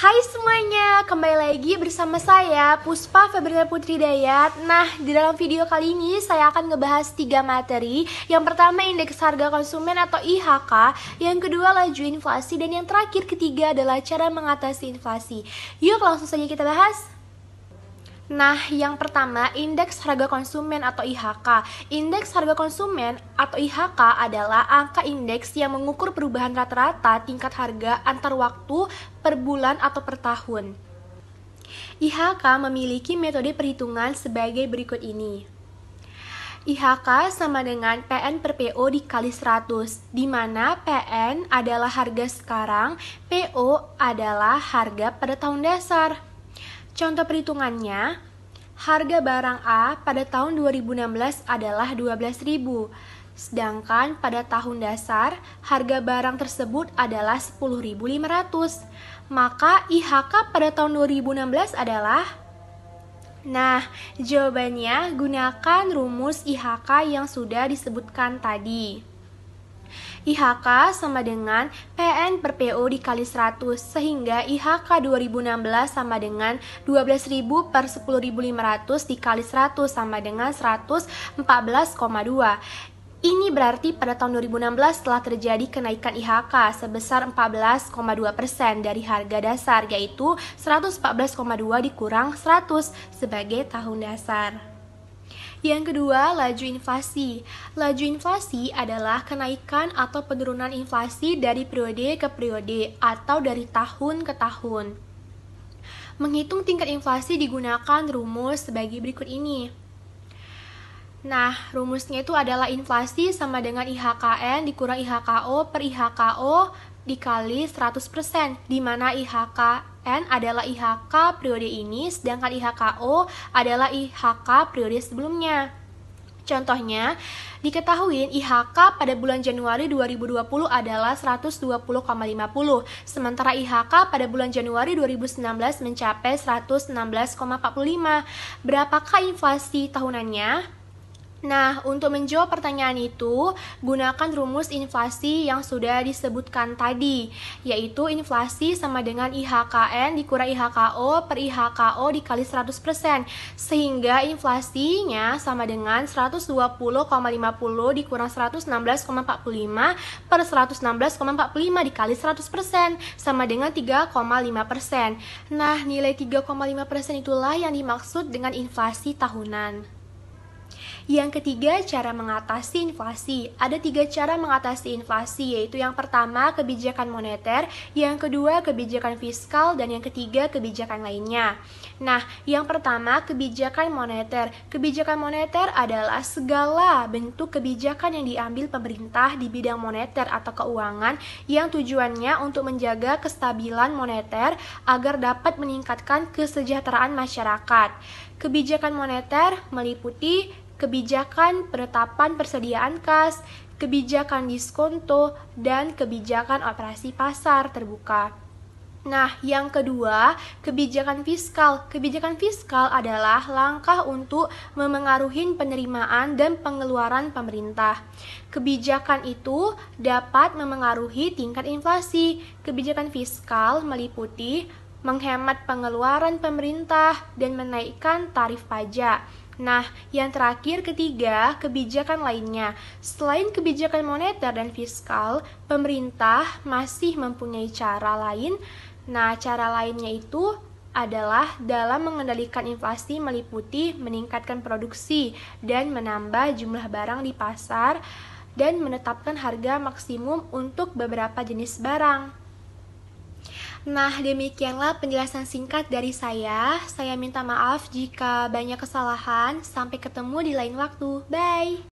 Hai semuanya, kembali lagi bersama saya Puspa Febrina Putri Dayat Nah, di dalam video kali ini saya akan ngebahas tiga materi Yang pertama indeks harga konsumen atau IHK Yang kedua laju inflasi Dan yang terakhir ketiga adalah cara mengatasi inflasi Yuk langsung saja kita bahas Nah, yang pertama, indeks harga konsumen atau IHK. Indeks harga konsumen atau IHK adalah angka indeks yang mengukur perubahan rata-rata tingkat harga antar waktu per bulan atau per tahun. IHK memiliki metode perhitungan sebagai berikut ini. IHK sama dengan PN per PO dikali 100, di mana PN adalah harga sekarang, PO adalah harga pada tahun dasar. Contoh perhitungannya, harga barang A pada tahun 2016 adalah 12.000, sedangkan pada tahun dasar harga barang tersebut adalah 10.500. Maka IHK pada tahun 2016 adalah Nah, jawabannya gunakan rumus IHK yang sudah disebutkan tadi. IHK sama dengan PN per PO dikali 100 sehingga IHK 2016 sama dengan 12.000 per 10.500 dikali 100 sama dengan 114,2. Ini berarti pada tahun 2016 telah terjadi kenaikan IHK sebesar 14,2% dari harga dasar yaitu 114,2 dikurang 100 sebagai tahun dasar. Yang kedua, laju inflasi. Laju inflasi adalah kenaikan atau penurunan inflasi dari periode ke periode atau dari tahun ke tahun. Menghitung tingkat inflasi digunakan rumus sebagai berikut ini. Nah, rumusnya itu adalah inflasi sama dengan IHKN dikurang IHKO per IHKO dikali 100%, di mana IHKN adalah IHK periode ini, sedangkan IHKO adalah IHK periode sebelumnya. Contohnya, diketahui IHK pada bulan Januari 2020 adalah 120,50, sementara IHK pada bulan Januari 2019 mencapai 116,45. Berapakah inflasi tahunannya? Nah, untuk menjawab pertanyaan itu, gunakan rumus inflasi yang sudah disebutkan tadi, yaitu inflasi sama dengan IHKN dikurang IHKO per IHKO dikali 100%, sehingga inflasinya sama dengan 120,50 dikurang 116,45 per 116,45 dikali 100%, sama dengan 3,5%. Nah, nilai 3,5% itulah yang dimaksud dengan inflasi tahunan. Yang ketiga, cara mengatasi inflasi. Ada tiga cara mengatasi inflasi, yaitu yang pertama, kebijakan moneter, yang kedua, kebijakan fiskal, dan yang ketiga, kebijakan lainnya. Nah, yang pertama, kebijakan moneter. Kebijakan moneter adalah segala bentuk kebijakan yang diambil pemerintah di bidang moneter atau keuangan yang tujuannya untuk menjaga kestabilan moneter agar dapat meningkatkan kesejahteraan masyarakat. Kebijakan moneter meliputi kebijakan penetapan persediaan kas, kebijakan diskonto, dan kebijakan operasi pasar terbuka. Nah, yang kedua, kebijakan fiskal. Kebijakan fiskal adalah langkah untuk memengaruhi penerimaan dan pengeluaran pemerintah. Kebijakan itu dapat memengaruhi tingkat inflasi. Kebijakan fiskal meliputi menghemat pengeluaran pemerintah dan menaikkan tarif pajak Nah, yang terakhir ketiga, kebijakan lainnya. Selain kebijakan moneter dan fiskal, pemerintah masih mempunyai cara lain. Nah, cara lainnya itu adalah dalam mengendalikan inflasi meliputi meningkatkan produksi dan menambah jumlah barang di pasar dan menetapkan harga maksimum untuk beberapa jenis barang. Nah, demikianlah penjelasan singkat dari saya. Saya minta maaf jika banyak kesalahan. Sampai ketemu di lain waktu. Bye.